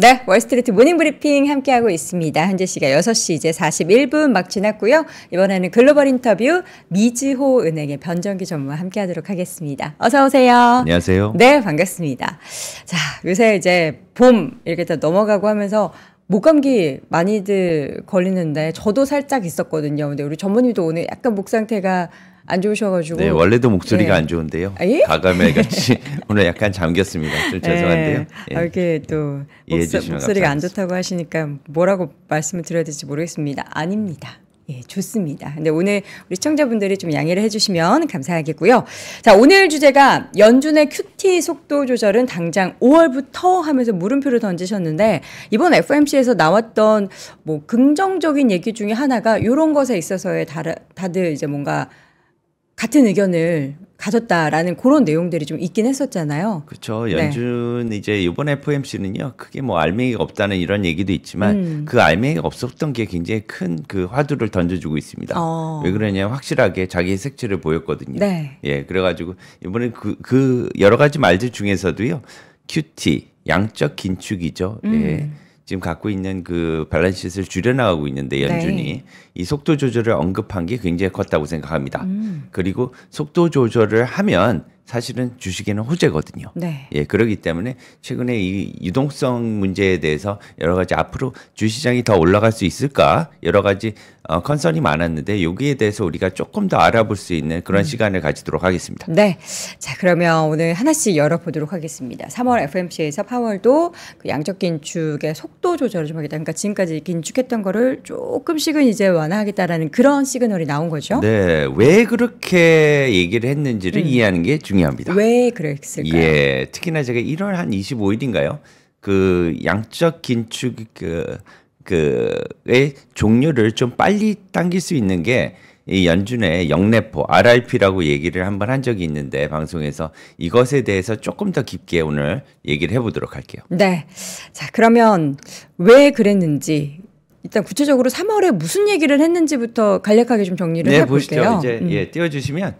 네, 월스트리트 모닝 브리핑 함께하고 있습니다. 현재 시가 6시 이제 41분 막 지났고요. 이번에는 글로벌 인터뷰 미지호 은행의 변정기 전문 함께하도록 하겠습니다. 어서 오세요. 안녕하세요. 네, 반갑습니다. 자, 요새 이제 봄 이렇게 다 넘어가고 하면서 목감기 많이들 걸리는데 저도 살짝 있었거든요. 근데 우리 전문님도 오늘 약간 목 상태가 안 좋으셔가지고. 네, 원래도 목소리가 예. 안 좋은데요. 아, 예? 가감에 같이 오늘 약간 잠겼습니다. 좀 예. 죄송한데요. 예. 아, 이렇게 또 목소, 목소리가 안 좋다고 하시니까 뭐라고 말씀을 드려야 될지 모르겠습니다. 아닙니다. 예, 좋습니다. 근데 오늘 우리 시청자분들이 좀 양해를 해주시면 감사하겠고요. 자, 오늘 주제가 연준의 큐티 속도 조절은 당장 5월부터 하면서 물음표를 던지셨는데 이번 FMC에서 나왔던 뭐 긍정적인 얘기 중에 하나가 이런 것에 있어서의 다른 다들 이제 뭔가 같은 의견을 가졌다라는 그런 내용들이 좀 있긴 했었잖아요. 그렇죠. 연준 네. 이제 이번 FOMC는요. 크게 뭐 알맹이가 없다는 이런 얘기도 있지만 음. 그 알맹이가 없었던 게 굉장히 큰 그 화두를 던져주고 있습니다. 어. 왜 그러냐면 확실하게 자기의 색채를 보였거든요. 네. 예, 그래가지고 이번에 그, 그 여러 가지 말들 중에서도요. QT 양적 긴축이죠. 예. 음. 예. 지금 갖고 있는 그 밸런스를 줄여나가고 있는데 네. 연준이 네. 이 속도 조절을 언급한 게 굉장히 컸다고 생각합니다. 음. 그리고 속도 조절을 하면 사실은 주식에는 호재거든요. 네. 예, 그렇기 때문에 최근에 이 유동성 문제에 대해서 여러 가지 앞으로 주시장이 더 올라갈 수 있을까 여러 가지 어, 컨설이 많았는데 여기에 대해서 우리가 조금 더 알아볼 수 있는 그런 음. 시간을 가지도록 하겠습니다. 네. 자, 그러면 오늘 하나씩 열어보도록 하겠습니다. 3월 FMC에서 파월도 그 양적 긴축의 속도 조절을 좀 하겠다. 그러니까 지금까지 긴축했던 거를 조금씩은 이제 완화하겠다라는 그런 시그널이 나온 거죠. 네. 왜 그렇게 얘기를 했는지를 음. 이해하는 게 중요합니다. 왜 그랬을까요? 예. 특히나 제가 1월 한 25일인가요? 그 양적 긴축 그 그의 종류를 좀 빨리 당길 수 있는 게이 연준의 영내포 RRP라고 얘기를 한번 한 적이 있는데 방송에서 이것에 대해서 조금 더 깊게 오늘 얘기를 해보도록 할게요. 네, 자 그러면 왜 그랬는지 일단 구체적으로 3월에 무슨 얘기를 했는지부터 간략하게 좀 정리를 네, 해볼게요. 보시죠. 이제 음. 예, 띄워주시면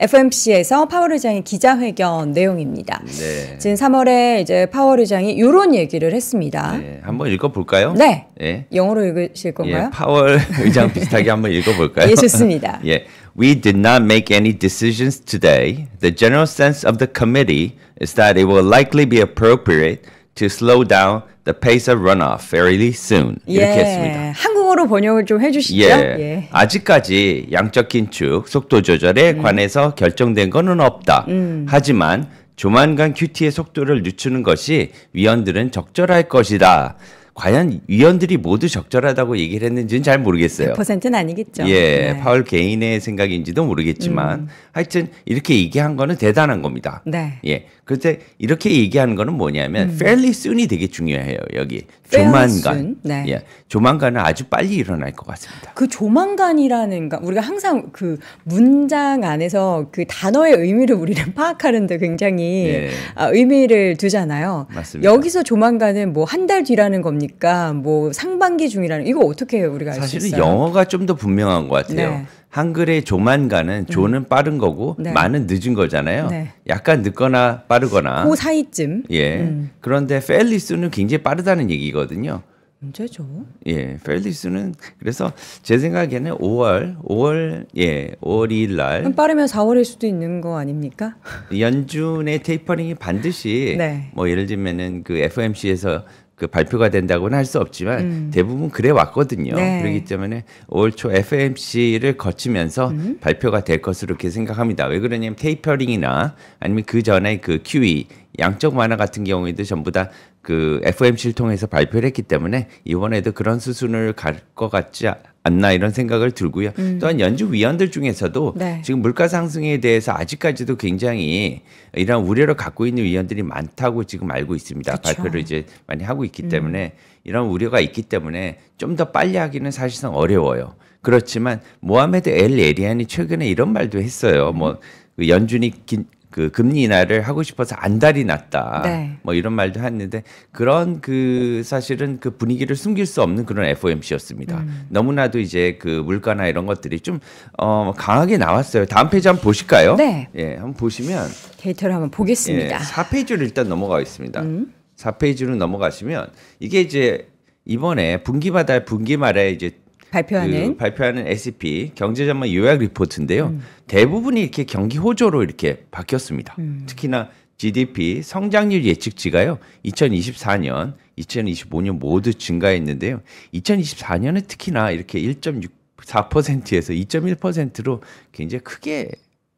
FMC에서 파월 의장의 기자회견 내용입니다. 네. 지금 3월에 이제 파월 의장이 이런 얘기를 했습니다. 네, 한번 읽어볼까요? 네. 네. 영어로 읽으실 건가요? 예, 파월 의장 비슷하게 한번 읽어볼까요? 예, 좋습니다. 예. We did not make any decisions today. The general sense of the committee is that it will likely be appropriate to slow down the pace of runoff fairly soon. 이렇게 예, 했습니다. 한국어로 번역을 좀 해주시죠. 예, 예. 아직까지 양적 긴축, 속도 조절에 음. 관해서 결정된 것은 없다. 음. 하지만 조만간 큐티의 속도를 늦추는 것이 위원들은 적절할 것이다. 과연 위원들이 모두 적절하다고 얘기를 했는지는 잘 모르겠어요. 100%는 아니겠죠. 예, 네. 파월 개인의 생각인지도 모르겠지만 음. 하여튼 이렇게 얘기한 거는 대단한 겁니다. 네. 예. 그런데 이렇게 얘기하는 거는 뭐냐면 음. fairly soon이 되게 중요해요. 여기 조만간 네. 예, 조만간은 아주 빨리 일어날 것 같습니다. 그 조만간이라는 가 우리가 항상 그 문장 안에서 그 단어의 의미를 우리는 파악하는데 굉장히 예. 아, 의미를 두잖아요. 맞습니다. 여기서 조만간은 뭐 한 달 뒤라는 겁니까? 뭐 상반기 중이라는 이거 어떻게 우리가 알 수 있어요? 사실은 영어가 좀 더 분명한 것 같아요. 네. 한글의 조만간은 음. 조는 빠른 거고 네. 만은 늦은 거잖아요. 네. 약간 늦거나 빠르거나. 그 사이쯤. 예. 음. 그런데 펠리스는 굉장히 빠르다는 얘기거든요. 언제죠? 예, 펠리스는 그래서 제 생각에는 5월, 5월, 예, 5월 2일 날. 빠르면 4월일 수도 있는 거 아닙니까? 연준의 테이퍼링이 반드시 네. 뭐 예를 들면은 그 FOMC에서 그 발표가 된다고는 할 수 없지만 음. 대부분 그래 왔거든요. 네. 그렇기 때문에 올 초 FMC를 거치면서 음. 발표가 될 것으로 이렇게 생각합니다. 왜 그러냐면 테이퍼링이나 아니면 그 전에 그 QE 양적 완화 같은 경우에도 전부 다 그 FOMC를 통해서 발표를 했기 때문에 이번에도 그런 수순을 갈 것 같지 않나 이런 생각을 들고요. 음. 또한 연주 위원들 중에서도 네. 지금 물가 상승에 대해서 아직까지도 굉장히 이런 우려를 갖고 있는 위원들이 많다고 지금 알고 있습니다. 그쵸. 발표를 이제 많이 하고 있기 음. 때문에 이런 우려가 있기 때문에 좀 더 빨리 하기는 사실상 어려워요. 그렇지만 모하메드 엘 에리안이 최근에 이런 말도 했어요. 뭐 음. 그 연준이 긴, 그 금리 인하를 하고 싶어서 안달이 났다. 네. 뭐 이런 말도 했는데 그런 그 사실은 그 분위기를 숨길 수 없는 그런 FOMC였습니다. 음. 너무나도 이제 그 물가나 이런 것들이 좀 어, 강하게 나왔어요. 다음 페이지 한번 보실까요? 네. 예, 한번 보시면 데이터를 한번 보겠습니다. 예, 4페이지로 일단 넘어가겠습니다. 음. 4페이지로 넘어가시면 이게 이제 이번에 분기마다 분기말에 이제 발표하는 그 발표하는 SCP e 경제 전망 요약 리포트인데요. 음. 대부분이 이렇게 경기 호조로 이렇게 바뀌었습니다. 음. 특히나 GDP 성장률 예측치가요. 2024년, 2025년 모두 증가했는데요. 2024년에 특히나 이렇게 1.4%에서 2.1%로 굉장히 크게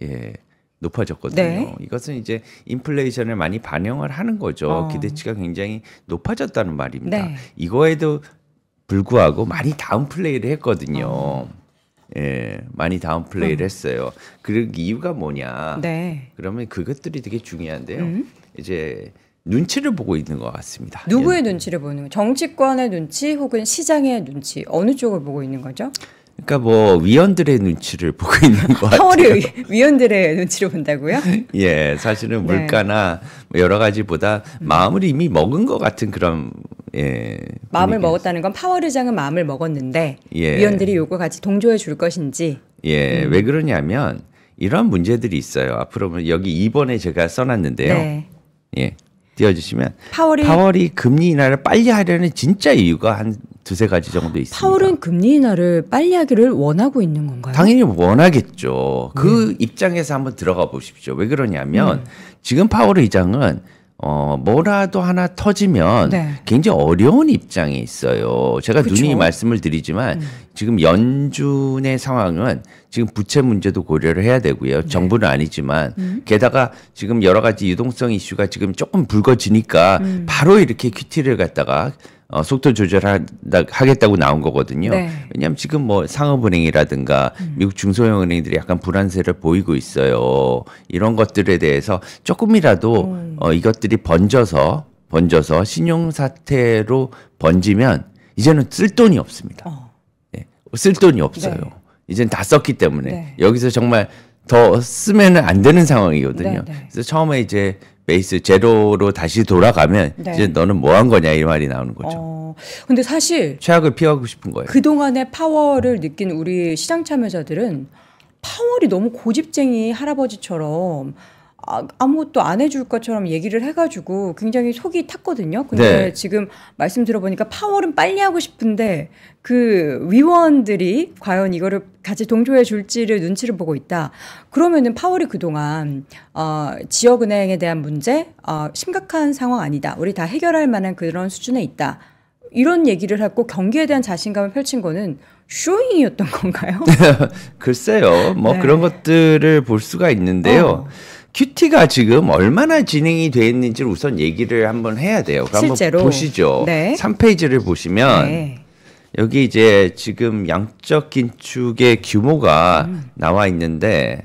예, 높아졌거든요. 네. 이것은 이제 인플레이션을 많이 반영을 하는 거죠. 어. 기대치가 굉장히 높아졌다는 말입니다. 네. 이거에도 불구하고 많이 다운 플레이를 했거든요. 어. 예, 많이 다운 플레이를 음. 했어요. 그 이유가 뭐냐? 네. 그러면 그것들이 되게 중요한데요. 음? 이제 눈치를 보고 있는 것 같습니다. 누구의 예. 눈치를 보는 거? 예요 정치권의 눈치 혹은 시장의 눈치 어느 쪽을 보고 있는 거죠? 그러니까 뭐 위원들의 눈치를 보고 있는 것 같아요. 서울의 위원들의 눈치를 본다고요? 예, 사실은 네. 물가나 네. 여러 가지보다 마음을 이미 먹은 것 같은 그런 예. 마음을 먹었다는 건 파월 의장은 마음을 먹었는데 예. 위원들이 요거 같이 동조해 줄 것인지. 예, 음. 왜 그러냐면 이런 문제들이 있어요. 앞으로 뭐 여기 2번에 제가 써놨는데요. 네. 예, 띄워주시면 파월이, 파월이 금리 인하를 빨리 하려는 진짜 이유가 한 두세 가지 정도 있습니다. 파월은 금리 인하를 빨리 하기를 원하고 있는 건가요? 당연히 원하겠죠. 그 음. 입장에서 한번 들어가 보십시오. 왜 그러냐면 음. 지금 파월 의장은 어, 뭐라도 하나 터지면 네. 굉장히 어려운 입장에 있어요. 제가 그쵸? 눈이 말씀을 드리지만 음. 지금 연준의 상황은 지금 부채 문제도 고려를 해야 되고요. 네. 정부는 아니지만 음. 게다가 지금 여러 가지 유동성 이슈가 지금 조금 불거지니까 음. 바로 이렇게 큐티를 갖다가 어, 속도 조절하겠다고 나온 거거든요. 네. 왜냐하면 지금 뭐 상업은행이라든가 음. 미국 중소형 은행들이 약간 불안세를 보이고 있어요. 이런 것들에 대해서 조금이라도 음. 어, 이것들이 번져서 번져서 신용 사태로 번지면 이제는 쓸 돈이 없습니다. 어. 네, 쓸 돈이 없어요. 네. 이젠 다 썼기 때문에 네. 여기서 정말 더쓰면안 되는 상황이거든요. 네, 네. 그래서 처음에 이제 베이스 제로로 다시 돌아가면 네. 이제 너는 뭐 한 거냐 이 말이 나오는 거죠. 어, 근데 사실 최악을 피하고 싶은 거예요. 그동안의 파워를 느낀 우리 시장 참여자들은 파월이 너무 고집쟁이 할아버지처럼 아, 아무것도 안 해줄 것처럼 얘기를 해가지고 굉장히 속이 탔거든요. 근데 네. 지금 말씀 들어보니까 파월은 빨리 하고 싶은데 그 위원들이 과연 이거를 같이 동조해 줄지를 눈치를 보고 있다. 그러면은 파월이 그동안 어, 지역은행에 대한 문제 어, 심각한 상황 아니다. 우리 다 해결할 만한 그런 수준에 있다. 이런 얘기를 하고 경기에 대한 자신감을 펼친 거는 쇼잉이었던 건가요? 글쎄요. 뭐 네. 그런 것들을 볼 수가 있는데요. 어. 큐티가 지금 얼마나 진행이 되어 있는지를 우선 얘기를 한번 해야 돼요. 실제로 한번 보시죠. 네. 3페이지를 보시면 네. 여기 이제 지금 양적 긴축의 규모가 음. 나와 있는데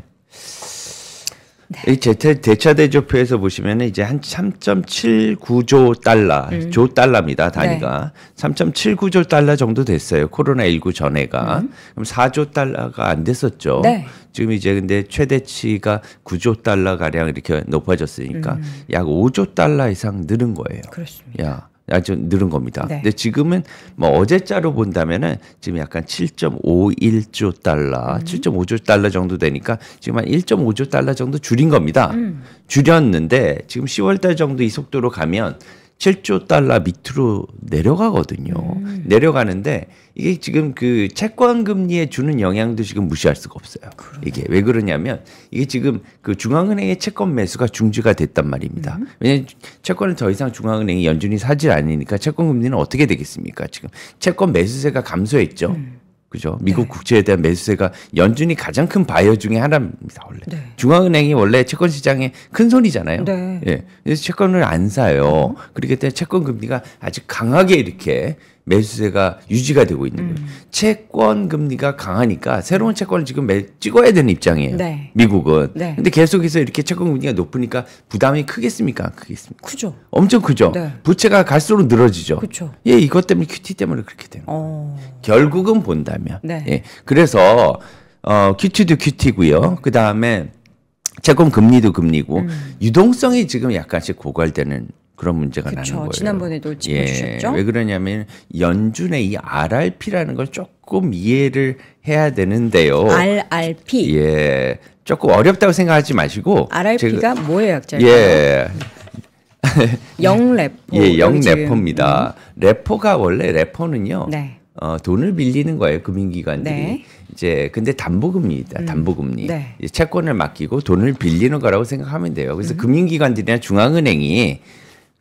네. 이 대차, 대차 대조표에서 보시면 이제 한 3.79조 달러, 음. 조 달러입니다. 단위가. 네. 3.79조 달러 정도 됐어요. 코로나19 전에가. 음. 그럼 4조 달러가 안 됐었죠. 네. 지금 이제 근데 최대치가 9조 달러 가량 이렇게 높아졌으니까 음. 약 5조 달러 이상 늘은 거예요. 그렇습니다. 야. 아주 늘은 겁니다. 네. 근데 지금은 뭐 어제자로 본다면은 지금 약간 7.51조 달러, 음. 7.5조 달러 정도 되니까 지금 한 1.5조 달러 정도 줄인 겁니다. 음. 줄였는데 지금 10월 달 정도 이 속도로 가면 7조 달러 밑으로 내려가거든요. 음. 내려가는데 이게 지금 그 채권 금리에 주는 영향도 지금 무시할 수가 없어요. 그러네. 이게 왜 그러냐면 이게 지금 그 중앙은행의 채권 매수가 중지가 됐단 말입니다. 음. 왜냐하면 채권을 더 이상 중앙은행이 연준이 사질 않으니까 채권 금리는 어떻게 되겠습니까? 지금 채권 매수세가 감소했죠. 음. 그죠? 네. 미국 네. 국채에 대한 매수세가 연준이 가장 큰 바이어 중에 하나입니다. 원래 네. 중앙은행이 원래 채권 시장의 큰 손이잖아요. 네. 예. 그래서 채권을 안 사요. 음. 그렇기 때문에 채권 금리가 아직 강하게 이렇게 매수세가 유지가 되고 있는 거예요. 음. 채권 금리가 강하니까 새로운 채권을 지금 매, 찍어야 되는 입장이에요. 네. 미국은. 네. 근데 계속해서 이렇게 채권 금리가 높으니까 부담이 크겠습니까? 크겠습니까? 크죠. 엄청 크죠. 네. 부채가 갈수록 늘어지죠. 그쵸. 예, 이것 때문에 QT 때문에 그렇게 되는 거예요. 어... 결국은 본다면. 네. 예. 그래서 어, QT도 QT고요. 그다음에 채권 금리도 금리고 음. 유동성이 지금 약간씩 고갈되는 그런 문제가 그쵸, 나는 거예요. 지난번에도 짚어주셨죠. 예, 왜 그러냐면 연준의 이 RRP라는 걸 조금 이해를 해야 되는데요. RRP. 예, 조금 어렵다고 생각하지 마시고. RRP가 제가, 뭐예요, 약자요? 예. 영 래퍼. 예, 영 래퍼입니다. 음. 네. 래퍼가 원래 래퍼는요. 네. 어, 돈을 빌리는 거예요 금융기관들이 네. 이제 근데 담보금리다 음. 담보금리 네. 채권을 맡기고 돈을 빌리는 거라고 생각하면 돼요 그래서 음. 금융기관들이나 중앙은행이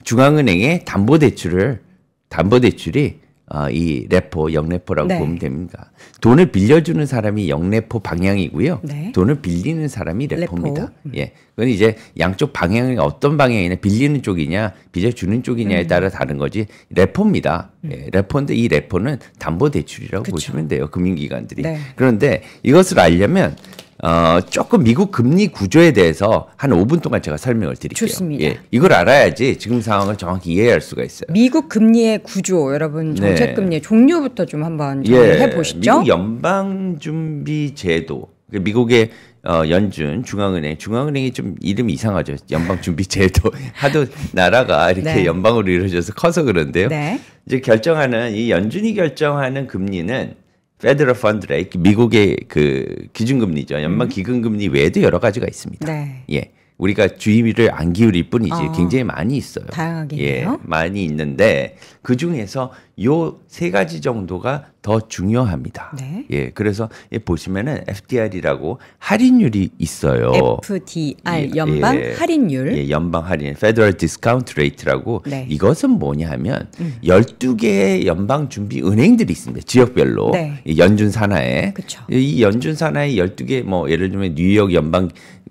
중앙은행의 담보대출을 담보대출이 어, 이 레포 영레포라고 네. 보면 됩니다. 돈을 빌려주는 사람이 영레포 방향이고요. 네. 돈을 빌리는 사람이 레포입니다. 레포. 음. 예, 그건 이제 양쪽 방향이 어떤 방향이냐, 빌리는 쪽이냐, 빌려주는 쪽이냐에 음. 따라 다른 거지 레포입니다. 음. 예, 레포인데 이 레포는 담보 대출이라고 보시면 돼요. 금융기관들이. 네. 그런데 이것을 알려면 어, 조금 미국 금리 구조에 대해서 한 5분 동안 제가 설명을 드릴게요. 좋습니다. 예, 이걸 알아야지 지금 상황을 정확히 이해할 수가 있어요. 미국 금리의 구조, 여러분 네. 정책 금리 네. 종류부터 좀 한번 정리해 예, 보시죠. 미국 연방 준비 제도. 그러니까 미국의 어, 연준 중앙은행 중앙은행이 좀 이름 이상하죠 연방준비제도 하도 나라가 이렇게 네. 연방으로 이루어져서 커서 그런데요 네. 이제 결정하는 이 연준이 결정하는 금리는 페드럴 펀드 레이트 미국의 그 기준금리죠. 연방 음. 기준금리 외에도 여러 가지가 있습니다. 네. 예. 우리가 주의를 안 기울일 뿐이지 어, 굉장히 많이 있어요. 다양하게요. 예, 많이 있는데 그 중에서 요 세 가지 정도가 더 중요합니다. 네. 예, 그래서 예, 보시면은 FDR이라고 할인율이 있어요. FDR 예, 연방 예, 할인율. 예, 연방 할인, Federal Discount Rate라고 네. 이것은 뭐냐하면 음. 12개의 연방 준비 은행들이 있습니다. 지역별로 네. 연준 산하에 그쵸. 이 연준 산하에 12개 뭐 예를 들면 뉴욕 연방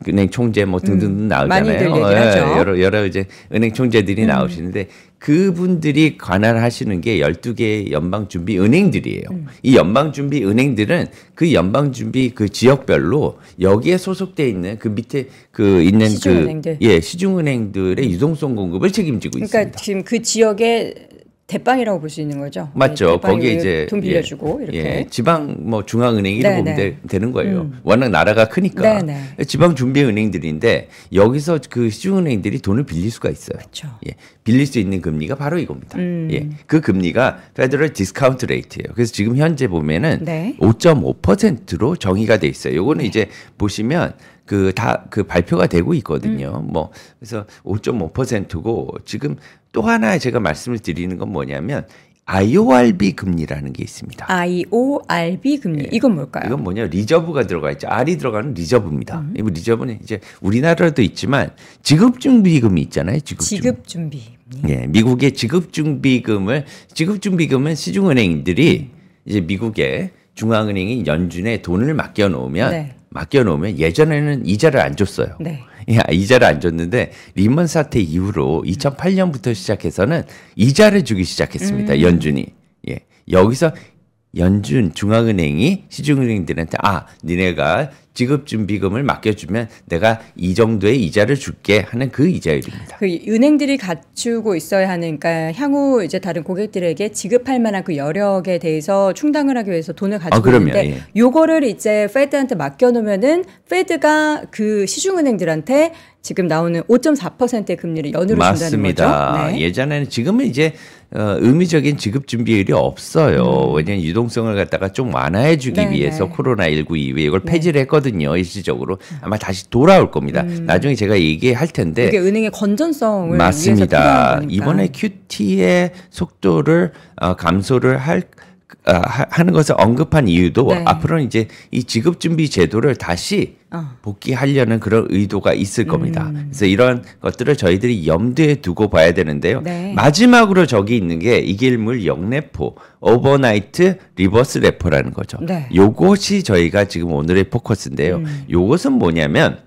은행 총재 뭐 등등 음, 나오잖아요. 어, 예, 여러 여러 이제 은행 총재들이 음. 나오시는데 그분들이 관할하시는 게 12개의 연방준비 은행들이에요. 음. 이 연방준비 은행들은 그 연방준비 그 지역별로 여기에 소속돼 있는 그 밑에 그 있는 그 시중은행들. 그 예, 시중은행들의 유동성 공급을 책임지고 그러니까 있습니다. 그러니까 지금 그 지역에 대빵이라고 볼 수 있는 거죠. 예, 맞죠. 거기에 이제 돈 예, 빌려주고 예, 이렇게 예, 지방 뭐 중앙은행 이런 보면 되, 는 거예요. 음. 워낙 나라가 크니까 네네. 지방 준비 은행들인데 여기서 그 시중은행들이 돈을 빌릴 수가 있어요. 그쵸. 예, 빌릴 수 있는 금리가 바로 이겁니다. 음. 예, 그 금리가 페더럴 디스카운트 레이트예요. 그래서 지금 현재 보면은 네. 5.5%로 정의가 돼 있어요. 요거는 네. 이제 보시면 그다그 그 발표가 되고 있거든요. 음. 뭐 그래서 5.5%고 지금 또 하나 제가 말씀을 드리는 건 뭐냐면 IORB 금리라는 게 있습니다. IORB 금리. 네. 이건 뭘까요? 이건 뭐냐? 리저브가 들어가 있죠. R이 들어가는 리저브입니다. 음. 이 리저브는 이제 우리나라도 있지만 지급준비금이 있잖아요. 지급준비. 지급준비. 네. 예, 미국의 지급준비금을 지급준비금은 시중은행들이 음. 이제 미국의 중앙은행인 연준에 돈을 맡겨 놓으면 네. 맡겨놓으면 예전에는 이자를 안 줬어요. 네. 야, 예, 이자를 안 줬는데 리먼 사태 이후로 2008년부터 시작해서는 이자를 주기 시작했습니다. 음. 연준이. 예. 여기서 연준 중앙은행이 시중은행들한테 아 니네가 지급준비금을 맡겨주면 내가 이 정도의 이자를 줄게 하는 그 이자율입니다. 그 은행들이 갖추고 있어야 하는 그러니까 향후 이제 다른 고객들에게 지급할 만한 그 여력에 대해서 충당을 하기 위해서 돈을 아, 가지고 아, 있는데 예. 요거를 이제 페드한테 맡겨놓으면은 페드가 그 시중은행들한테 지금 나오는 5.4%의 금리를 연으로 준다는 거죠. 맞습니다. 네. 예전에는 지금은 이제 어, 의미적인 지급 준비율이 없어요. 음. 왜냐하면 유동성을 갖다가 좀 완화해주기 네네. 위해서 네. 코로나 19 이후에 이걸 네. 폐지를 했거든요. 일시적으로 음. 아마 다시 돌아올 겁니다. 음. 나중에 제가 얘기할 텐데 이게 은행의 건전성을 맞습니다. 이번에 QT의 속도를 어, 감소를 할 어, 하는 것을 언급한 이유도 네. 앞으로는 이제 이 지급 준비 제도를 다시 어. 복귀하려는 그런 의도가 있을 겁니다. 음. 그래서 이런 것들을 저희들이 염두에 두고 봐야 되는데요. 네. 마지막으로 저기 있는 게 이길물 영내포 오버나이트 리버스 레포라는 거죠. 네. 요것이 저희가 지금 오늘의 포커스인데요. 음. 요것은 뭐냐면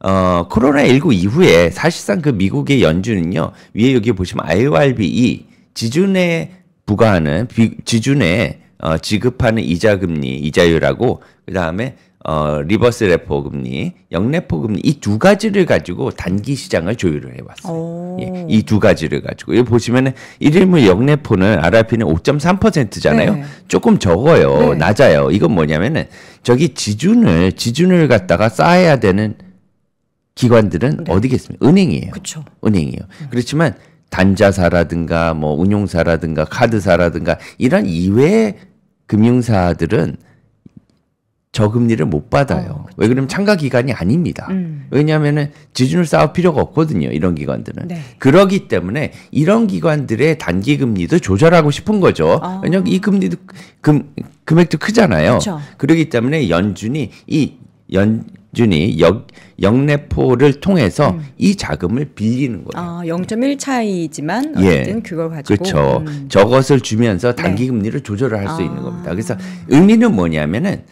어, 코로나19 이후에 사실상 그 미국의 연준은요, 위에 여기 보시면 IORB 지준의 부과하는 비, 지준에 어, 지급하는 이자 금리 이자율하고 그 다음에 어, 리버스 레포 금리, 역레포 금리 이 두 가지를 가지고 단기 시장을 조율을 해봤어요. 예, 이두 가지를 가지고 여기 보시면은 일일물 역레포는 RRP는 5.3%잖아요. 네. 조금 적어요, 네. 낮아요. 이건 뭐냐면은 저기 지준을 지준을 갖다가 쌓아야 되는 기관들은 네. 어디겠습니까? 은행이에요. 그쵸. 은행이에요. 음. 그렇지만 단자사라든가 뭐 운용사라든가 카드사라든가 이런 이외의 금융사들은 저금리를 못 받아요. 어, 왜 그러면 참가 기관이 아닙니다. 음. 왜냐하면은 지준을 쌓을 필요가 없거든요. 이런 기관들은 네. 그러기 때문에 이런 기관들의 단기 금리도 조절하고 싶은 거죠. 어. 아. 왜냐하면 이 금리도 금 금액도 크잖아요. 그렇죠. 그러기 때문에 연준이 이연 준이 역, 역내포를 통해서 음. 이 자금을 빌리는 거예요. 아, 0.1 차이지만 예. 어쨌든 예. 그걸 가지고 그렇죠. 음. 저것을 주면서 네. 단기 금리를 네. 조절을 할수 아. 있는 겁니다. 그래서 의미는 뭐냐면은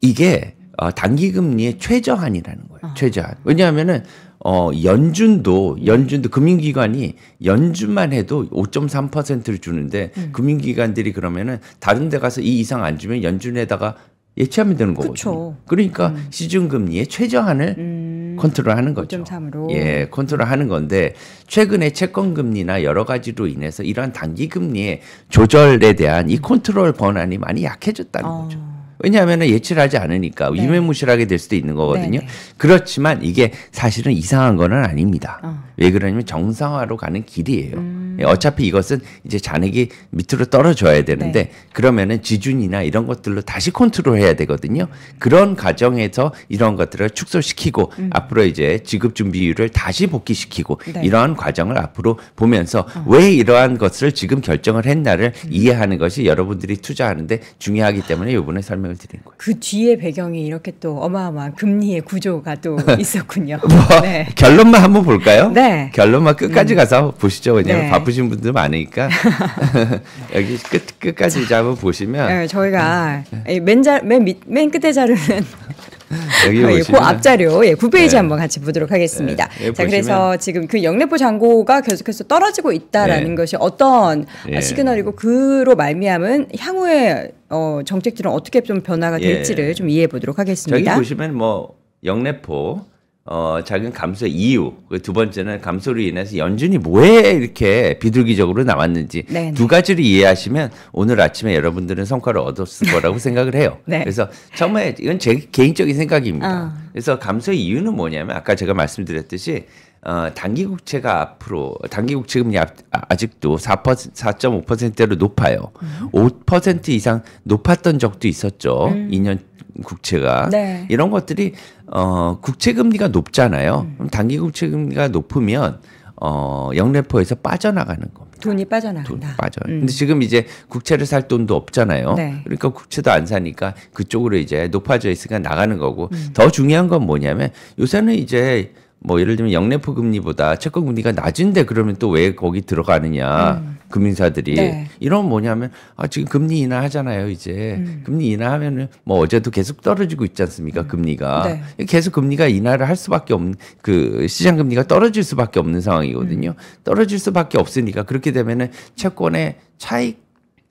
이게 어, 단기 금리의 최저한이라는 거예요. 아. 최저한. 왜냐하면은 어, 연준도 연준도 금융기관이 연준만 해도 5.3%를 주는데 음. 금융기관들이 그러면은 다른 데 가서 이 이상 안 주면 연준에다가 예치하면 되는 거거든요. 그쵸. 그러니까 음. 시중 금리의 최저한을 음. 컨트롤하는 거죠. 5.3으로. 예, 컨트롤하는 건데 최근에 채권 금리나 여러 가지로 인해서 이러한 단기 금리의 조절에 대한 이 컨트롤 권한이 많이 약해졌다는 어. 거죠. 왜냐하면 예치를 하지 않으니까 네. 유매무실하게 될 수도 있는 거거든요. 네, 네 그렇지만 이게 사실은 이상한 거는 아닙니다. 어. 왜 그러냐면 정상화로 가는 길이에요. 음. 음. 예, 어차피 이것은 이제 잔액이 밑으로 떨어져야 되는데 네. 그러면은 지준이나 이런 것들로 다시 컨트롤해야 되거든요. 그런 과정에서 이런 것들을 축소시키고 음. 앞으로 이제 지급 준비율을 다시 복귀시키고 네. 이러한 과정을 앞으로 보면서 어. 왜 이러한 것을 지금 결정을 했나를 음. 이해하는 것이 여러분들이 투자하는데 중요하기 때문에 요번에 설명을 드린 거예요. 그 뒤에 배경이 이렇게 또 어마어마한 금리의 구조가 또 뭐, 있었군요. 뭐 네. 결론만 한번 볼까요? 네. 결론만 끝까지 음. 가서 보시죠. 왜냐하면 네. 바쁘신 분들 많으니까 여기 끝 끝까지 잡아 보시면 네, 저희가 맨맨맨맨 네. 끝에 자르는 여기 어, 예, 그 앞자료 예, 9페이지 그 네. 한번 같이 보도록 하겠습니다. 네. 자, 그래서 지금 그영내포 잔고가 계속해서 떨어지고 있다라는 네. 것이 어떤 예. 시그널이고 그로 말미암은 향후에 어, 정책들은 어떻게 좀 변화가 예. 될지를 좀 이해해 보도록 하겠습니다. 저기 보시면 뭐 영래포 어, 작은 감소 이유. 그 두 번째는 감소로 인해서 연준이 왜 이렇게 비둘기적으로 나왔는지 네네. 네. 두 가지를 이해하시면 오늘 아침에 여러분들은 성과를 얻었을 거라고 생각을 해요. 네. 그래서 처음에 이건 제 개인적인 생각입니다. 어. 그래서 감소 이유는 뭐냐면 아까 제가 말씀드렸듯이 어, 단기 국채가 앞으로 단기 국채금리 아, 아직도 4% 4.5%로 높아요. 음. 5% 이상 높았던 적도 있었죠. 음. 2년 국채가 네. 이런 것들이 어 국채 금리가 높잖아요. 음. 그럼 단기 국채 금리가 높으면 어 영래포에서 빠져나가는 겁니다. 돈이 빠져나간다. 빠져 음. 근데 지금 이제 국채를 살 돈도 없잖아요. 네. 그러니까 국채도 안 사니까 그쪽으로 이제 높아져 있으니까 나가는 거고 음. 더 중요한 건 뭐냐면 요새는 이제 뭐 예를 들면 영래포 금리보다 채권 금리가 낮은데 그러면 또 왜 거기 들어가느냐 음. 금융사들이 네. 이런 뭐냐면 아 지금 금리 인하 하잖아요 이제 음. 금리 인하하면은 뭐 어제도 계속 떨어지고 있지 않습니까 음. 금리가 네. 계속 금리가 인하를 할 수밖에 없는 그 시장 금리가 떨어질 수밖에 없는 상황이거든요 음. 떨어질 수밖에 없으니까 그렇게 되면은 채권의 차익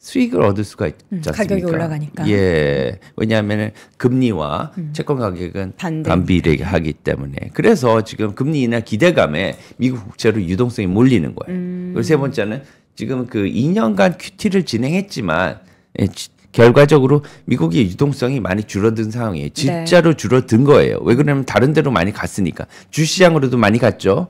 수익을 얻을 수가 있지 음, 않습니까? 가격이 올라가니까. 예. 왜냐하면 금리와 음. 채권 가격은 반비례하기 때문에. 그래서 지금 금리 인하 기대감에 미국 국채로 유동성이 몰리는 거예요. 음. 그리고 세 번째는 지금 그 2년간 QT를 진행했지만 예, 지, 결과적으로 미국의 유동성이 많이 줄어든 상황이에요. 네. 진짜로 네. 줄어든 거예요. 왜 그러냐면 다른 데로 많이 갔으니까. 주시장으로도 많이 갔죠.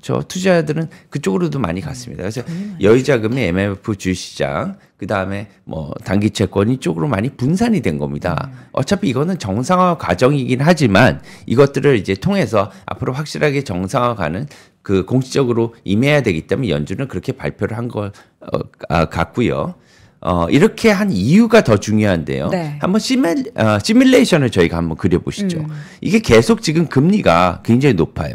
그렇죠. 투자자들은 그쪽으로도 많이 갔습니다. 그래서 음, 여의자금이 MF 주시장, 그 다음에 뭐 단기 채권 이쪽으로 많이 분산이 된 겁니다. 음. 어차피 이거는 정상화 과정이긴 하지만 이것들을 이제 통해서 앞으로 확실하게 정상화가는 그 공식적으로 임해야 되기 때문에 연준은 그렇게 발표를 한것 어, 아, 같고요. 어, 이렇게 한 이유가 더 중요한데요. 네. 한번 시뮬, 어, 시뮬레이션을 저희가 한번 그려보시죠. 음. 이게 계속 지금 금리가 굉장히 높아요.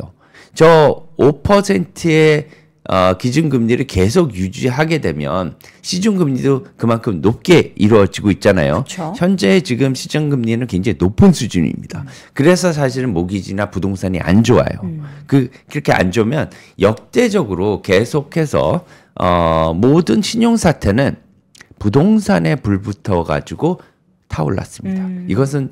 저 5%의 어, 기준금리를 계속 유지하게 되면 시중금리도 그만큼 높게 이루어지고 있잖아요. 그쵸? 현재 지금 시중금리는 굉장히 높은 수준입니다. 음. 그래서 사실은 모기지나 부동산이 안 좋아요. 음. 그, 그렇게 안 좋으면 역대적으로 계속해서 어, 모든 신용사태는 부동산에 불붙어 가지고 타올랐습니다. 음. 이것은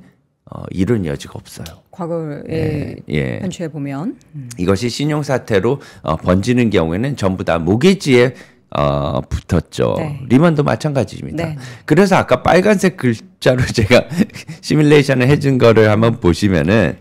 어, 이런 여지가 없어요. 과거의 예, 예. 현에 보면 음. 이것이 신용 사태로 어, 번지는 경우에는 전부 다 모기지에 어, 붙었죠. 네. 리먼도 마찬가지입니다. 네. 네. 그래서 아까 빨간색 글자로 제가 시뮬레이션을 해준 거를 한번 보시면은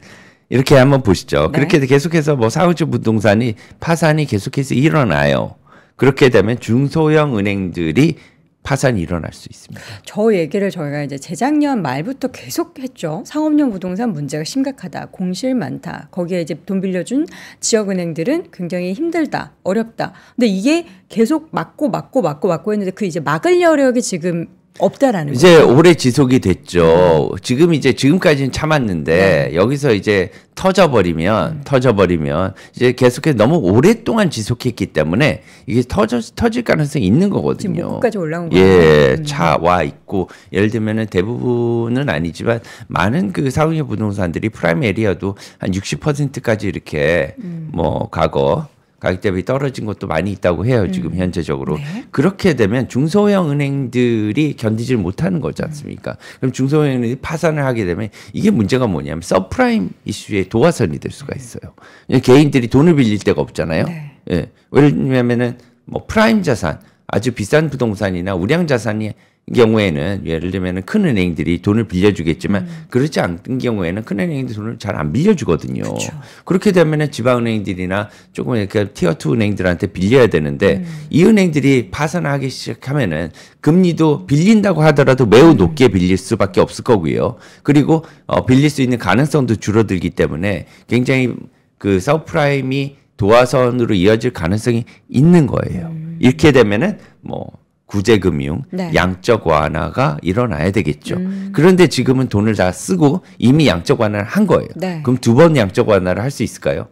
이렇게 한번 보시죠. 네. 그렇게 계속해서 뭐 사우주 부동산이 파산이 계속해서 일어나요. 그렇게 되면 중소형 은행들이 파산이 일어날 수 있습니다. 저 얘기를 저희가 이제 재작년 말부터 계속 했죠. 상업용 부동산 문제가 심각하다, 공실 많다. 거기에 이제 돈 빌려준 지역은행들은 굉장히 힘들다, 어렵다. 근데 이게 계속 막고 막고 막고 막고 했는데 그 이제 막을 여력이 지금 없다라는 이제 거죠? 오래 지속이 됐죠. 음. 지금 이제 지금까지는 참았는데 음. 여기서 이제 터져버리면 음. 터져버리면 이제 계속해서 너무 오랫동안 지속했기 때문에 이게 터져 터질 가능성이 있는 거거든요. 지금 까지 올라온 예, 거예요. 예, 음. 차와 있고 예를 들면은 대부분은 아니지만 많은 그 상위의 부동산들이 프라임 에리어도 한 60%까지 이렇게 음. 뭐 과거 가격 대비 떨어진 것도 많이 있다고 해요. 지금 음. 현재적으로. 네. 그렇게 되면 중소형 은행들이 견디질 못하는 거지 음. 않습니까? 음. 그럼 중소형 은행이 파산을 하게 되면 이게 문제가 뭐냐면 서프라임 이슈의 도화선이 될 수가 음. 있어요. 개인들이 돈을 빌릴 데가 없잖아요. 네. 예. 왜냐면은 뭐 프라임 자산, 아주 비싼 부동산이나 우량 자산이 경우에는 예를 들면 큰 은행들이 돈을 빌려주겠지만 음. 그렇지 않은 경우에는 큰 은행들이 돈을 잘 안 빌려주거든요. 그쵸. 그렇게 되면 지방은행들이나 조금 이렇게 티어 2 은행들한테 빌려야 되는데 음. 이 은행들이 파산하기 시작하면은 금리도 빌린다고 하더라도 매우 음. 높게 빌릴 수밖에 없을 거고요. 그리고 어, 빌릴 수 있는 가능성도 줄어들기 때문에 굉장히 그 서프라임이 도화선으로 이어질 가능성이 있는 거예요. 음. 이렇게 되면은 뭐 구제금융, 네. 양적 완화가 일어나야 되겠죠. 음. 그런데 지금은 돈을 다 쓰고 이미 양적 완화를 한 거예요. 네. 그럼 두 번 양적 완화를 할 수 있을까요?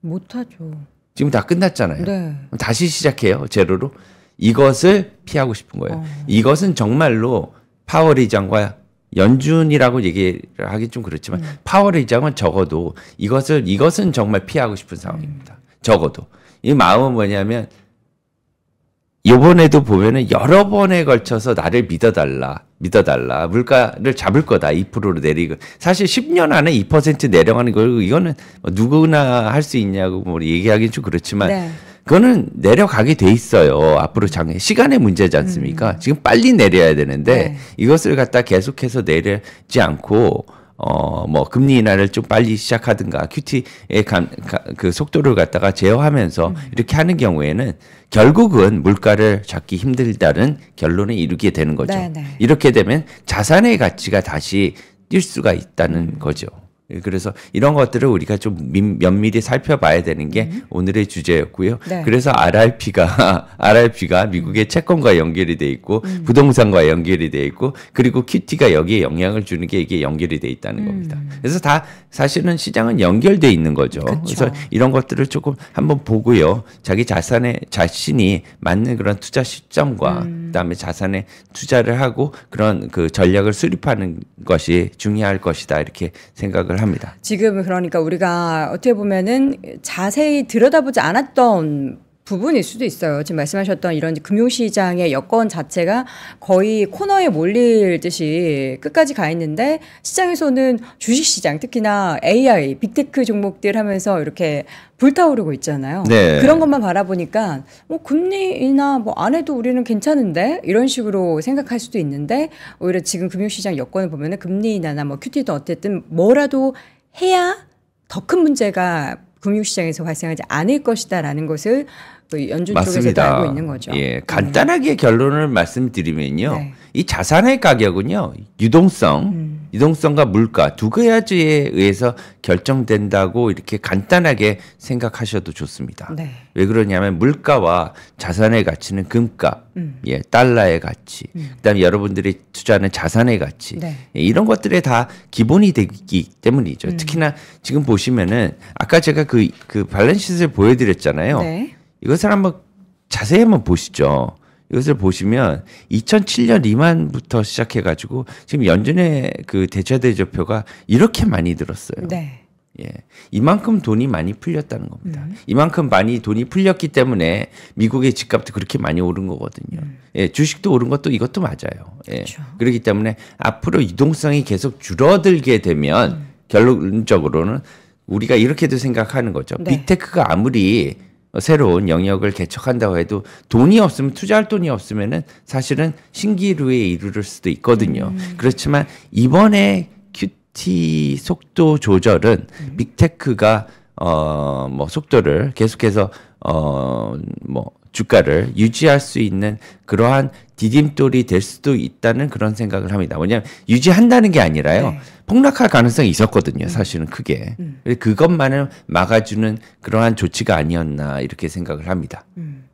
못하죠. 지금 다 끝났잖아요. 네. 다시 시작해요. 제로로. 이것을 피하고 싶은 거예요. 어. 이것은 정말로 파월 의장과 연준이라고 얘기를 하긴좀 그렇지만 음. 파월 의장은 적어도 이것을 이것은 정말 피하고 싶은 상황입니다. 음. 적어도 이 마음은 뭐냐면 요번에도 보면은 여러 번에 걸쳐서 나를 믿어달라, 믿어달라. 물가를 잡을 거다. 2%로 내리고. 사실 10년 안에 2% 내려가는 걸 이거는 뭐 누구나 할 수 있냐고 뭐 얘기하기는 좀 그렇지만 네. 그거는 내려가게 돼 있어요. 앞으로 장 시간의 문제지 않습니까? 음. 지금 빨리 내려야 되는데 네. 이것을 갖다 계속해서 내리지 않고 어, 뭐, 금리 인하를 좀 빨리 시작하든가, 큐티의 감, 그 속도를 갖다가 제어하면서 음. 이렇게 하는 경우에는 결국은 물가를 잡기 힘들다는 결론에 이르게 되는 거죠. 네네. 네. 이렇게 되면 자산의 가치가 다시 뛸 수가 있다는 음. 거죠. 예, 그래서 이런 것들을 우리가 좀 면밀히 살펴봐야 되는 게 음. 오늘의 주제였고요. 네. 그래서 RRP가 RRP가 미국의 음. 채권과 연결이 돼 있고 음. 부동산과 연결이 돼 있고 그리고 QT가 여기에 영향을 주는 게 이게 연결이 돼 있다는 음. 겁니다. 그래서 다 사실은 시장은 연결돼 있는 거죠. 그쵸. 그래서 이런 것들을 조금 한번 보고요. 자기 자산에 자신이 맞는 그런 투자 시점과 음. 그다음에 자산에 투자를 하고 그런 그 전략을 수립하는 것이 중요할 것이다. 이렇게 생각을 생각을 합니다. 지금 그러니까 우리가 어떻게 보면은 자세히 들여다보지 않았던 부분일 수도 있어요. 지금 말씀하셨던 이런 금융시장의 여건 자체가 거의 코너에 몰릴 듯이 끝까지 가 있는데 시장에서는 주식시장 특히나 AI, 빅테크 종목들 하면서 이렇게 불타오르고 있잖아요. 네. 그런 것만 바라보니까 뭐 금리나 뭐 안 해도 우리는 괜찮은데 이런 식으로 생각할 수도 있는데 오히려 지금 금융시장 여건을 보면은 금리 인나뭐큐티도 어쨌든 뭐라도 해야 더 큰 문제가 금융시장에서 발생하지 않을 것이다라는 것을 또 연준 맞습니다. 쪽에서 알고 있는 거죠. 예, 네. 간단하게 네. 결론을 말씀드리면요. 네. 이 자산의 가격은요. 유동성, 음. 유동성과 물가 두 가지에 의해서 결정된다고 이렇게 간단하게 생각하셔도 좋습니다. 네. 왜 그러냐면 물가와 자산의 가치는 금값, 음. 예, 달러의 가치, 음. 그다음에 여러분들이 투자하는 자산의 가치 네. 예, 이런 것들에 다 기본이 되기 때문이죠. 음. 특히나 지금 보시면은 아까 제가 그 그 밸런시스를 보여드렸잖아요. 네. 이것을 한번 자세히 한번 보시죠. 이것을 보시면 2007년 리만부터 시작해가지고 지금 연준의 그대차대조표가 이렇게 많이 들었어요. 네. 예. 이만큼 돈이 많이 풀렸다는 겁니다. 음. 이만큼 많이 돈이 풀렸기 때문에 미국의 집값도 그렇게 많이 오른 거거든요. 음. 예. 주식도 오른 것도 이것도 맞아요. 예. 그렇죠. 그렇기 때문에 앞으로 유동성이 계속 줄어들게 되면 음. 결론적으로는 우리가 이렇게도 생각하는 거죠. 네. 빅테크가 아무리 새로운 영역을 개척한다고 해도 돈이 없으면 투자할 돈이 없으면은 사실은 신기루에 이르를 수도 있거든요. 음. 그렇지만 이번에 큐티 속도 조절은 음. 빅테크가 어 뭐 속도를 계속해서 어 뭐 주가를 유지할 수 있는 그러한 디딤돌이 될 수도 있다는 그런 생각을 합니다. 왜냐하면 유지한다는 게 아니라요. 네. 폭락할 가능성이 있었거든요. 음. 사실은 크게. 음. 그것만을 막아주는 그러한 조치가 아니었나 이렇게 생각을 합니다. 음.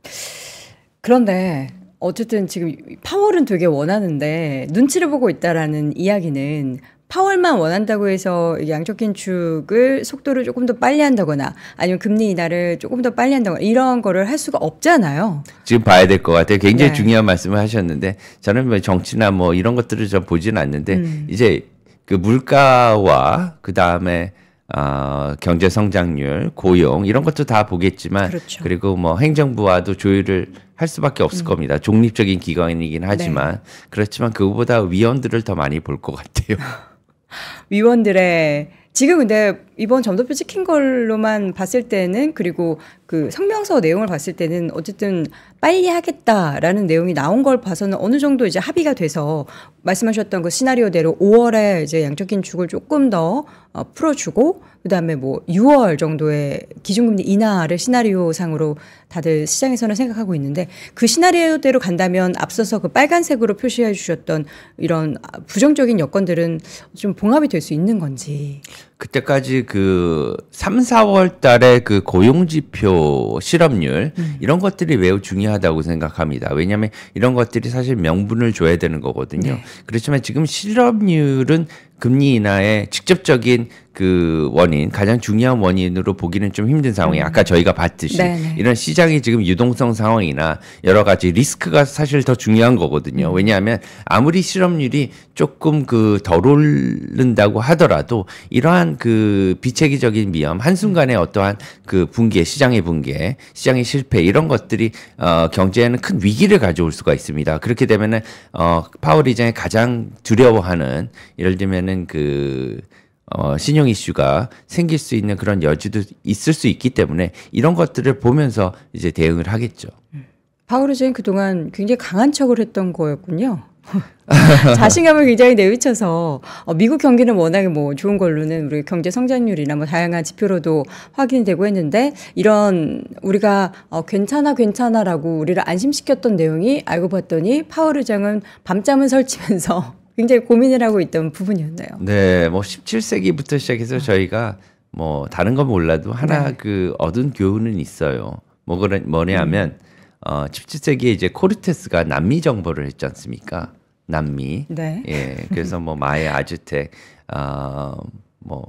그런데 어쨌든 지금 파월은 되게 원하는데 눈치를 보고 있다라는 이야기는 파월만 원한다고 해서 양적 긴축을 속도를 조금 더 빨리 한다거나 아니면 금리 인하를 조금 더 빨리 한다거나 이런 거를 할 수가 없잖아요. 지금 봐야 될 것 같아요. 굉장히 네. 중요한 말씀을 하셨는데 저는 뭐 정치나 뭐 이런 것들을 좀 보지는 않는데 음. 이제 그 물가와 그 다음에 어, 경제 성장률, 고용 이런 것도 다 보겠지만 그렇죠. 그리고 뭐 행정부와도 조율을 할 수밖에 없을 음. 겁니다. 독립적인 기관이긴 네. 하지만 네. 그렇지만 그보다 위원들을 더 많이 볼 것 같아요. 위원들의 지금 근데 이번 점도표 찍힌 걸로만 봤을 때는 그리고 그 성명서 내용을 봤을 때는 어쨌든 빨리 하겠다라는 내용이 나온 걸 봐서는 어느 정도 이제 합의가 돼서 말씀하셨던 그 시나리오대로 5월에 이제 양적인 축을 조금 더 어, 풀어주고 그다음에 뭐 6월 정도에 기준금리 인하를 시나리오상으로 다들 시장에서는 생각하고 있는데 그 시나리오대로 간다면 앞서서 그 빨간색으로 표시해 주셨던 이런 부정적인 여건들은 좀 봉합이 될 수 있는 건지 그때까지 그 3, 4월 달에 그 고용지표 실업률 음. 이런 것들이 매우 중요하다고 생각합니다. 왜냐하면 이런 것들이 사실 명분을 줘야 되는 거거든요. 네. 그렇지만 지금 실업률은 금리 인하의 직접적인 그 원인, 가장 중요한 원인으로 보기는 좀 힘든 상황이 음. 아까 저희가 봤듯이 네네. 네. 이런 시장이 지금 유동성 상황이나 여러 가지 리스크가 사실 더 중요한 거거든요. 음. 왜냐하면 아무리 실업률이 조금 그 덜 오른다고 하더라도 이러한 어떠한 그 비체계적인 위험, 한순간에 어떠한 그 붕괴, 시장의 붕괴, 시장의 실패 이런 것들이 어, 경제에는 큰 위기를 가져올 수가 있습니다. 그렇게 되면은 어, 파월 의장이 가장 두려워하는 예를 들면은 그 어, 신용 이슈가 생길 수 있는 그런 여지도 있을 수 있기 때문에 이런 것들을 보면서 이제 대응을 하겠죠. 음. 파월 의장이 그동안 굉장히 강한 척을 했던 거였군요. 자신감을 굉장히 내비쳐서 어, 미국 경기는 워낙에 뭐 좋은 걸로는 우리 경제 성장률이나 뭐 다양한 지표로도 확인되고 했는데 이런 우리가 어, 괜찮아 괜찮아라고 우리를 안심시켰던 내용이 알고 봤더니 파월 의장은 밤잠을 설치면서 굉장히 고민을 하고 있던 부분이었네요. 네, 뭐 17세기부터 시작해서 저희가 뭐 다른 건 몰라도 하나 네. 그 얻은 교훈은 있어요. 뭐 그런 뭐냐면 음. 어, 17세기에 이제 코르테스가 남미 정벌을 했지 않습니까? 남미. 네. 예. 그래서 뭐 마야 아즈텍 어, 뭐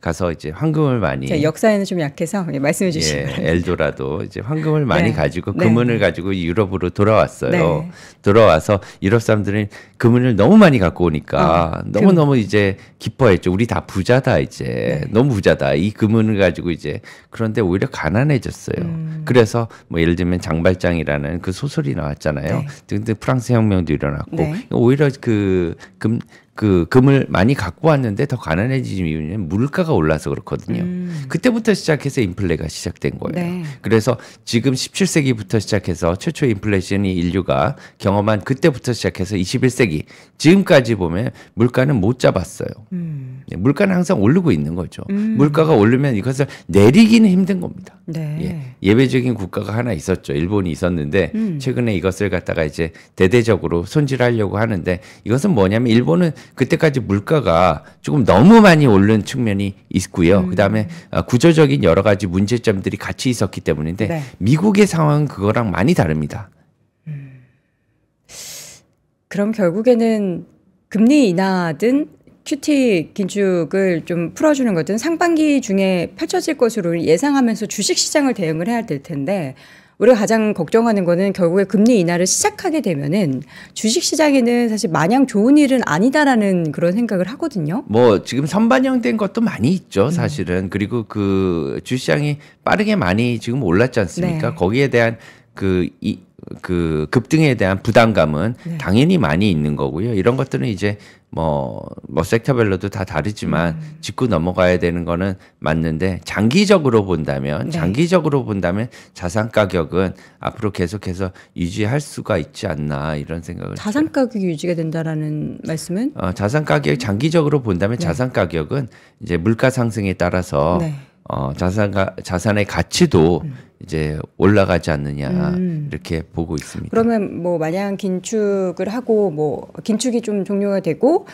가서 이제 황금을 많이 역사에는 좀 약해서 예, 말씀해 예, 주시면 예, 엘도라도 이제 황금을 많이 네. 가지고 네. 금은을 네. 가지고 유럽으로 돌아왔어요. 네. 돌아와서 유럽 사람들은 금은을 너무 많이 갖고 오니까 어, 너무 너무 이제 기뻐했죠. 우리 다 부자다 이제 네. 너무 부자다 이 금은을 가지고 이제 그런데 오히려 가난해졌어요. 음. 그래서 뭐 예를 들면 장발장이라는 그 소설이 나왔잖아요. 네. 근데 프랑스 혁명도 일어났고 오히려 그금 그 금을 많이 갖고 왔는데 더 가난해지는 이유는 물가가 올라서 그렇거든요. 음. 그때부터 시작해서 인플레가 시작된 거예요. 네. 그래서 지금 17세기부터 시작해서 최초 인플레이션이 인류가 경험한 그때부터 시작해서 21세기 지금까지 보면 물가는 못 잡았어요. 음. 네, 물가는 항상 오르고 있는 거죠. 음. 물가가 오르면 이것을 내리기는 힘든 겁니다. 네. 예. 외적인 국가가 하나 있었죠. 일본이 있었는데 음. 최근에 이것을 갖다가 이제 대대적으로 손질하려고 하는데 이것은 뭐냐면 일본은 그때까지 물가가 조금 너무 많이 오른 측면이 있고요. 음. 그다음에 어, 구조적인 여러 가지 문제점들이 같이 있었기 때문인데 네. 미국의 상황은 그거랑 많이 다릅니다. 음. 그럼 결국에는 금리 인하든 큐티 긴축을 좀 풀어주는 것든 상반기 중에 펼쳐질 것으로 예상하면서 주식 시장을 대응을 해야 될 텐데 우리가 가장 걱정하는 거는 결국에 금리 인하를 시작하게 되면은 주식 시장에는 사실 마냥 좋은 일은 아니다라는 그런 생각을 하거든요. 뭐 지금 선반영된 것도 많이 있죠, 음. 사실은. 음. 그리고 그 주식장이 시 빠르게 많이 지금 올랐지 않습니까? 네. 거기에 대한 그 이, 그 급등에 대한 부담감은 네. 당연히 많이 있는 거고요. 이런 것들은 이제 뭐, 뭐 섹터별로도 다 다르지만 음. 짚고 넘어가야 되는 거는 맞는데 장기적으로 본다면 네. 장기적으로 본다면 자산 가격은 앞으로 계속해서 유지할 수가 있지 않나 이런 생각을 자산 가격이 유지가 된다라는 말씀은 어, 자산 가격 음. 장기적으로 본다면 네. 자산 가격은 이제 물가 상승에 따라서 네. 어, 자산 가, 자산의 가치도 음. 이제 올라가지 않느냐 음. 이렇게 보고 있습니다. 그러면 뭐 마냥 긴축을 하고 뭐 긴축이 좀 종료가 되고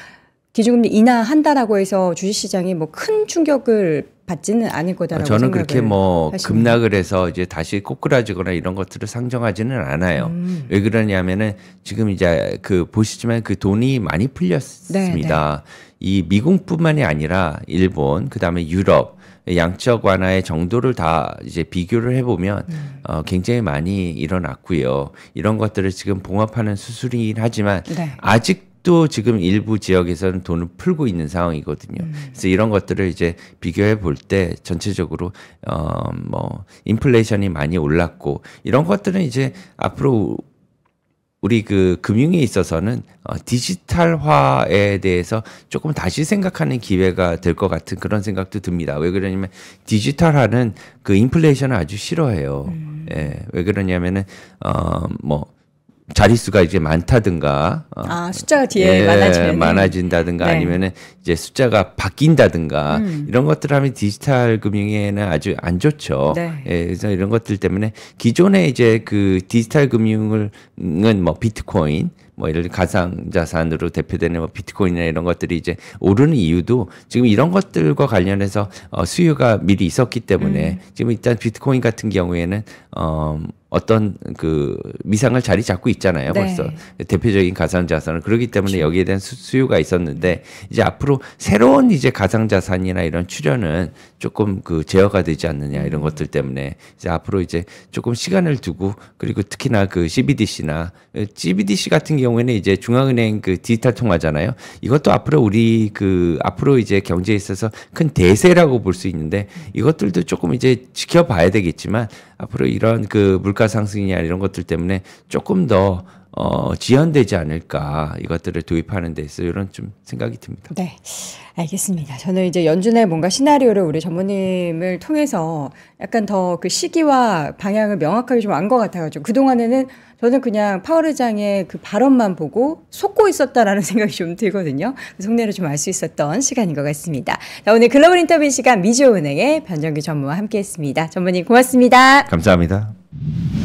기준금리 인하한다라고 해서 주식시장이 뭐 큰 충격을 받지는 않을 거다라고 아, 저는 그렇게 뭐 하십니까? 급락을 해서 이제 다시 꼬꾸라지거나 이런 것들을 상정하지는 않아요. 음. 왜 그러냐면은 지금 이제 그 보시지만 그 돈이 많이 풀렸습니다. 네, 네. 이 미국뿐만이 아니라 일본, 그 다음에 유럽, 양적 완화의 정도를 다 이제 비교를 해보면 음. 어, 굉장히 많이 일어났고요. 이런 것들을 지금 봉합하는 수술이긴 하지만 네. 아직 또 지금 일부 지역에서는 돈을 풀고 있는 상황이거든요. 음. 그래서 이런 것들을 이제 비교해 볼 때 전체적으로 어뭐 인플레이션이 많이 올랐고 이런 것들은 이제 앞으로 우리 그 금융에 있어서는 어, 디지털화에 대해서 조금 다시 생각하는 기회가 될 것 같은 그런 생각도 듭니다. 왜 그러냐면 디지털화는 그 인플레이션을 아주 싫어해요. 음. 예, 왜 그러냐면은 어뭐 자릿수가 이제 많다든가 어, 아 숫자가 뒤에 예, 많아지면 많아진다든가 네. 아니면은 이제 숫자가 바뀐다든가 음. 이런 것들 하면 디지털 금융에는 아주 안 좋죠. 네. 예, 그래서 이런 것들 때문에 기존에 이제 그 디지털 금융은 뭐 비트코인 뭐 예를 들어 가상 자산으로 대표되는 뭐 비트코인이나 이런 것들이 이제 오르는 이유도 지금 이런 것들과 관련해서 어 수요가 미리 있었기 때문에 음. 지금 일단 비트코인 같은 경우에는 어 어떤 그 미상을 자리 잡고 있잖아요. 네. 벌써 대표적인 가상 자산은 그렇기 때문에 그렇죠. 여기에 대한 수요가 있었는데 이제 앞으로 새로운 이제 가상 자산이나 이런 출현은 조금 그 제어가 되지 않느냐 이런 음. 것들 때문에 이제 앞으로 이제 조금 시간을 두고 그리고 특히나 그 CBDC나 CBDC 같은 경우에는 이제 중앙은행 그 디지털 통화잖아요. 이것도 앞으로 우리 그 앞으로 이제 경제에 있어서 큰 대세라고 볼 수 있는데 이것들도 조금 이제 지켜봐야 되겠지만 앞으로 이런 그 물가 물가 상승이냐 이런 것들 때문에 조금 더 어, 지연되지 않을까 이것들을 도입하는 데 있어 이런 좀 생각이 듭니다. 네, 알겠습니다. 저는 이제 연준의 뭔가 시나리오를 우리 전무님을 통해서 약간 더 그 시기와 방향을 명확하게 좀 안 것 같아가지고 그 동안에는 저는 그냥 파월 의장의 그 발언만 보고 속고 있었다라는 생각이 좀 들거든요. 속내를 좀 알 수 있었던 시간인 것 같습니다. 자, 오늘 글로벌 인터뷰 시간 미주은행의 변정규 전무와 함께했습니다. 전무님 고맙습니다. 감사합니다. you